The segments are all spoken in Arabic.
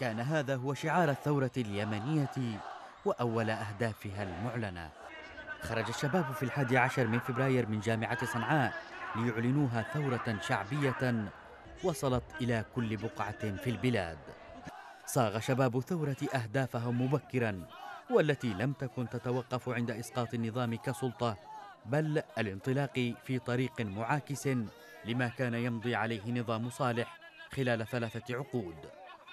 كان هذا هو شعار الثورة اليمنية وأول أهدافها المعلنة خرج الشباب في الحادي عشر من فبراير من جامعة صنعاء ليعلنوها ثورة شعبية وصلت إلى كل بقعة في البلاد صاغ شباب الثورة أهدافهم مبكرا والتي لم تكن تتوقف عند إسقاط النظام كسلطة بل الانطلاق في طريق معاكس لما كان يمضي عليه نظام صالح خلال ثلاثة عقود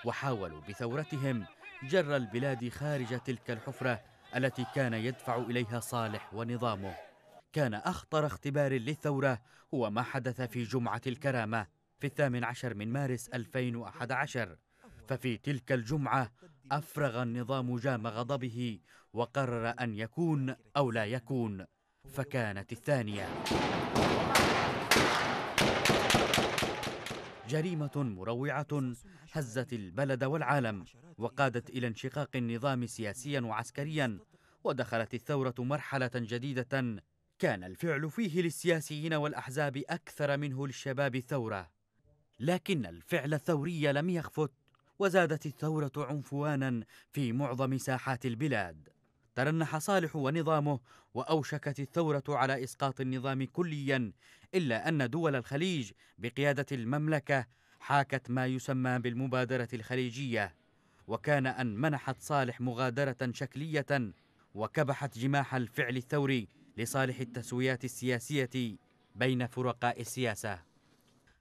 وحاولوا بثورتهم جر البلاد خارج تلك الحفرة التي كان يدفع إليها صالح ونظامه كان أخطر اختبار للثورة هو ما حدث في جمعة الكرامة في الثامن عشر من مارس 2011 ففي تلك الجمعة أفرغ النظام جام غضبه وقرر أن يكون أو لا يكون فكانت الثانية جريمة مروعة هزت البلد والعالم وقادت إلى انشقاق النظام سياسيا وعسكريا ودخلت الثورة مرحلة جديدة كان الفعل فيه للسياسيين والأحزاب أكثر منه للشباب الثورة لكن الفعل الثوري لم يخفت وزادت الثورة عنفوانا في معظم ساحات البلاد ترنح صالح ونظامه واوشكت الثوره على اسقاط النظام كليا الا ان دول الخليج بقياده المملكه حاكت ما يسمى بالمبادره الخليجيه وكان ان منحت صالح مغادره شكليه وكبحت جماح الفعل الثوري لصالح التسويات السياسيه بين فرقاء السياسه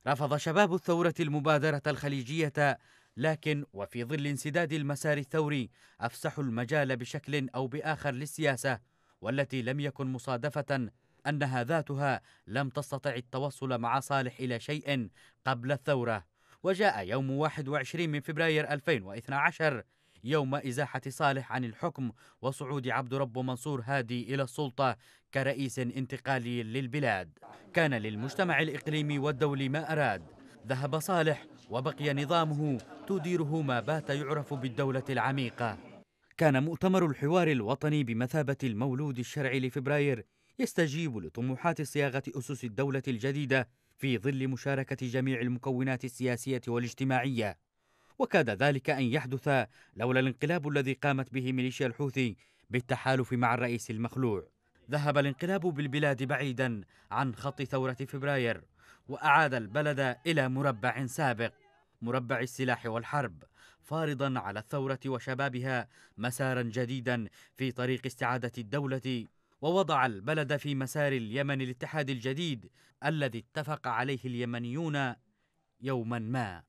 رفض شباب الثوره المبادره الخليجيه لكن وفي ظل انسداد المسار الثوري أفسحوا المجال بشكل أو بآخر للسياسة والتي لم يكن مصادفة أنها ذاتها لم تستطع التوصل مع صالح إلى شيء قبل الثورة وجاء يوم 21 من فبراير 2012 يوم إزاحة صالح عن الحكم وصعود عبد رب منصور هادي إلى السلطة كرئيس انتقالي للبلاد كان للمجتمع الإقليمي والدولي ما أراد ذهب صالح وبقي نظامه تديره ما بات يعرف بالدولة العميقة كان مؤتمر الحوار الوطني بمثابة المولود الشرعي لفبراير يستجيب لطموحات صياغة أسس الدولة الجديدة في ظل مشاركة جميع المكونات السياسية والاجتماعية وكاد ذلك أن يحدث لولا الانقلاب الذي قامت به ميليشيا الحوثي بالتحالف مع الرئيس المخلوع ذهب الانقلاب بالبلاد بعيدا عن خط ثورة فبراير وأعاد البلد إلى مربع سابق مربع السلاح والحرب فارضا على الثورة وشبابها مسارا جديدا في طريق استعادة الدولة ووضع البلد في مسار اليمن الاتحاد الجديد الذي اتفق عليه اليمنيون يوما ما